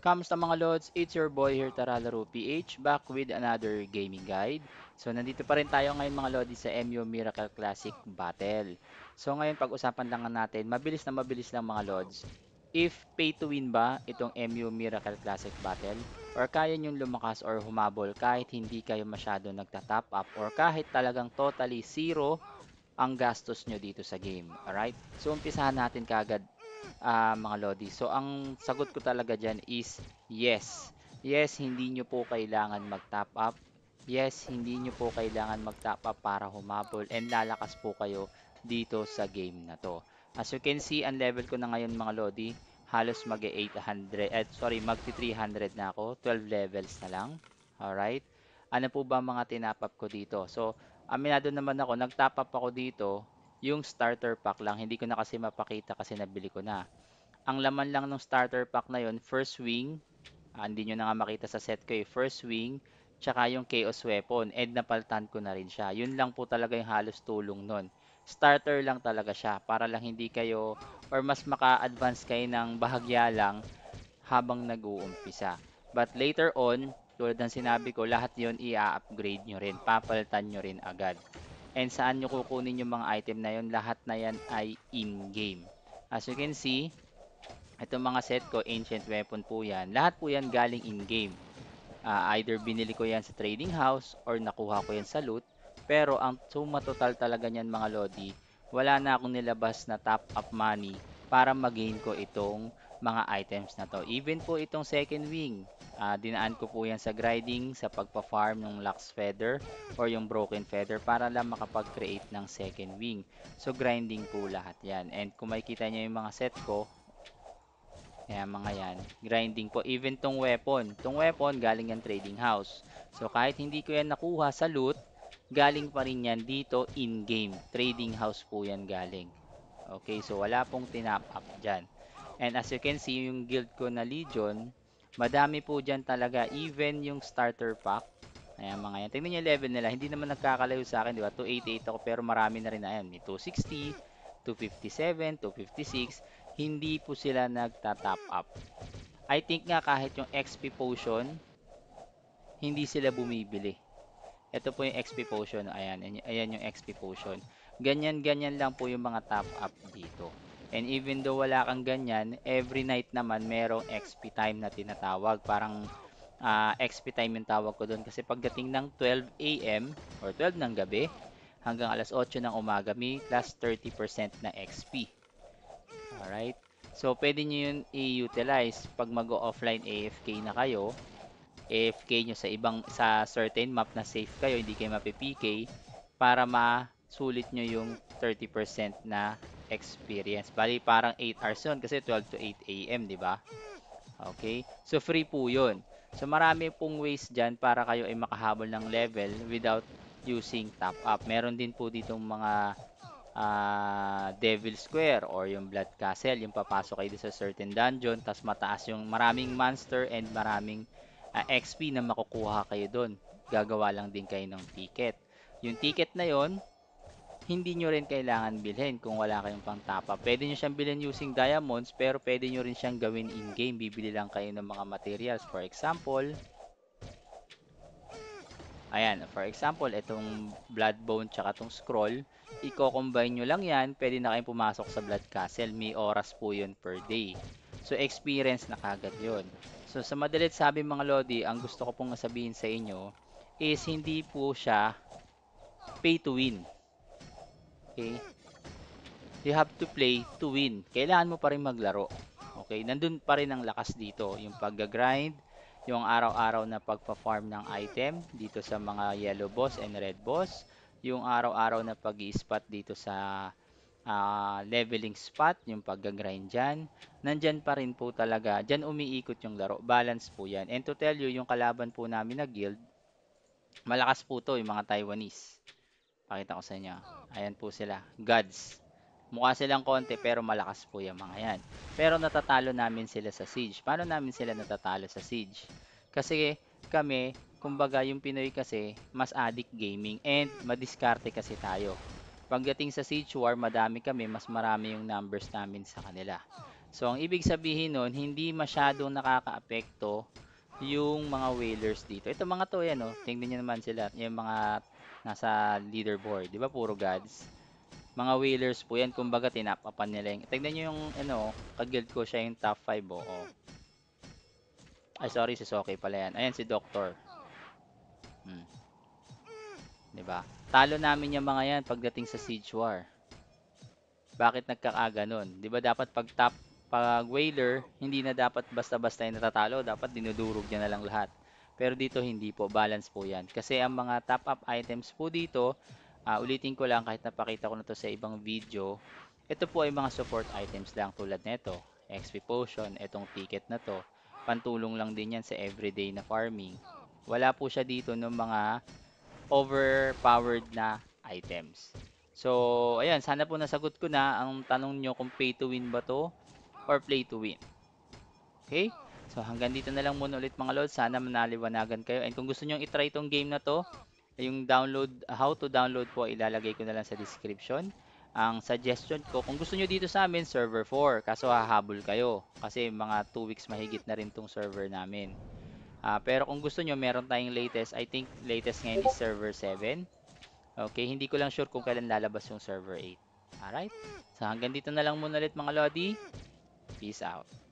Kamusta mga lords? It's your boy here Taralaro PH back with another gaming guide. So nandito pa rin tayo ngayon mga lords sa MU Miracle Classic Battle. So ngayon pag-usapan lang natin, mabilis na mabilis lang mga lords. If pay to win ba itong MU Miracle Classic Battle? Or kaya nyong lumakas or humabol kahit hindi kayo masyado nagta-top up or kahit talagang totally zero ang gastos nyo dito sa game. Alright? So, umpisahan natin kagad uh, ah, mga Lodi. So, ang sagot ko talaga dyan is yes. Yes, hindi nyo po kailangan mag-top up. Yes, hindi nyo po kailangan mag-top up para humabol and lalakas po kayo dito sa game na to. As you can see, ang level ko na ngayon mga Lodi, halos mag 800, eh, sorry, mag 300 na ako, 12 levels na lang. Alright? Ano po ba mga tinapap ko dito? So, aminado naman ako, nag up ako dito, yung starter pack lang. Hindi ko na kasi mapakita kasi nabili ko na. Ang laman lang ng starter pack na yon first wing, ah, hindi nyo na nga makita sa set ko eh, first wing, tsaka yung chaos weapon, and napaltan ko na rin siya. Yun lang po talaga yung halos tulong nun. Starter lang talaga siya, para lang hindi kayo, or mas maka-advance kayo ng bahagya lang habang nag-uumpisa. But later on, tulad ng sinabi ko, lahat yon i-upgrade nyo rin. Papalitan nyo rin agad. And saan nyo kukunin yung mga item na yon Lahat na yan ay in-game. As you can see, itong mga set ko, ancient weapon po yan. Lahat po yan galing in-game. Uh, either binili ko yan sa trading house or nakuha ko yan sa loot. Pero ang suma total talaga niyan mga lodi, wala na akong nilabas na top up money para magain ko itong mga items na to. Even po itong second wing, uh, dinaan ko po yan sa grinding, sa pagpa-farm ng Lux Feather or yung Broken Feather para lang makapag-create ng second wing. So grinding po lahat yan. And kung makikita nyo yung mga set ko, kaya mga yan, grinding po. Even tong weapon. Tong weapon, galing yan trading house. So kahit hindi ko yan nakuha sa loot, galing pa rin yan dito in-game. Trading house po yan galing. Okay, so wala pong tinap up dyan. And as you can see, yung guild ko na Legion, madami po dyan talaga. Even yung starter pack. Ayan mga yan. Tingnan nyo yung level nila. Hindi naman nagkakalayo sa akin, di ba? 288 ako pero marami na rin Ayan, May 260, 257, 256. Hindi po sila nagta-top up. I think nga kahit yung XP potion, hindi sila bumibili. Ito po yung XP potion. Ayan, ayan yung XP potion. Ganyan-ganyan lang po yung mga top up dito. And even though wala kang ganyan, every night naman merong XP time na tinatawag. Parang uh, ah, XP time yung tawag ko doon. Kasi pagdating ng 12 a.m. or 12 ng gabi hanggang alas 8 ng umaga, may plus 30% na XP. Alright? So, pwede nyo yun i-utilize pag mag-offline AFK na kayo. AFK nyo sa ibang sa certain map na safe kayo, hindi kayo mapipk para ma-sulit nyo yung 30% na experience. Bali, parang 8 hours yun kasi 12 to 8 a.m., di ba? Okay? So, free po yun. So, marami pong ways dyan para kayo ay makahabol ng level without using top up. Meron din po ditong mga uh, Devil Square or yung Blood Castle, yung papasok kayo sa certain dungeon, tas mataas yung maraming monster and maraming uh, ah, XP na makukuha kayo doon. Gagawa lang din kayo ng ticket. Yung ticket na yon hindi nyo rin kailangan bilhin kung wala kayong pang top Pwede nyo siyang bilhin using diamonds pero pwede nyo rin siyang gawin in-game. Bibili lang kayo ng mga materials. For example, ayan, for example, itong Bloodbone tsaka itong scroll, i-combine nyo lang yan. Pwede na kayong pumasok sa Blood Castle. May oras po yun per day. So, experience na kagad yun. So, sa madalit sabi mga Lodi, ang gusto ko pong sabihin sa inyo is hindi po siya pay to win. Okay? You have to play to win. Kailangan mo pa rin maglaro. Okay? Nandun pa rin ang lakas dito. Yung pag-grind, yung araw-araw na pagpa-farm ng item dito sa mga yellow boss and red boss. Yung araw-araw na pag spot dito sa uh, leveling spot, yung pag-grind dyan. Nandyan pa rin po talaga. Dyan umiikot yung laro. Balance po yan. And to tell you, yung kalaban po namin na guild, malakas po to yung mga Taiwanese. Pakita ko sa inyo. Ayan po sila. Gods. Mukha silang konti pero malakas po yung mga yan. Pero natatalo namin sila sa siege. Paano namin sila natatalo sa siege? Kasi kami, kumbaga yung Pinoy kasi, mas addict gaming and madiskarte kasi tayo. Pagdating sa siege war, madami kami, mas marami yung numbers namin sa kanila. So, ang ibig sabihin nun, hindi masyadong nakakaapekto yung mga whalers dito. Ito mga to, yan o. Oh. Tingnan nyo naman sila. Yung mga nasa leaderboard. Di ba puro gods? Mga wheelers po yan. Kumbaga tinapapan nila Tingnan niyo yung ano, kagild ko siya yung top 5 oo. oh. Ay sorry si Soki pala yan. Ayun si Doctor. Hmm. Di ba? Talo namin yung mga yan pagdating sa Siege War. Bakit nagkakaganon? Di ba dapat pag top pag whaler, hindi na dapat basta-basta yung natatalo. Dapat dinudurog niya na lang lahat. Pero dito hindi po, balance po yan. Kasi ang mga top up items po dito, uh, ulitin ko lang kahit napakita ko na to sa ibang video, ito po ay mga support items lang tulad nito. XP potion, itong ticket na to. Pantulong lang din yan sa everyday na farming. Wala po siya dito ng mga overpowered na items. So, ayan, sana po nasagot ko na ang tanong nyo kung pay to win ba to or play to win. Okay? So hanggang dito na lang muna ulit mga lord. Sana manaliwanagan kayo. And kung gusto niyo i-try itong game na to, yung download, how to download po, ilalagay ko na lang sa description. Ang suggestion ko, kung gusto niyo dito sa amin, server 4. Kaso hahabol kayo. Kasi mga 2 weeks mahigit na rin tong server namin. Uh, pero kung gusto nyo, meron tayong latest. I think latest ngayon is server 7. Okay, hindi ko lang sure kung kailan lalabas yung server 8. Alright? So hanggang dito na lang muna ulit mga Lodi. Peace out.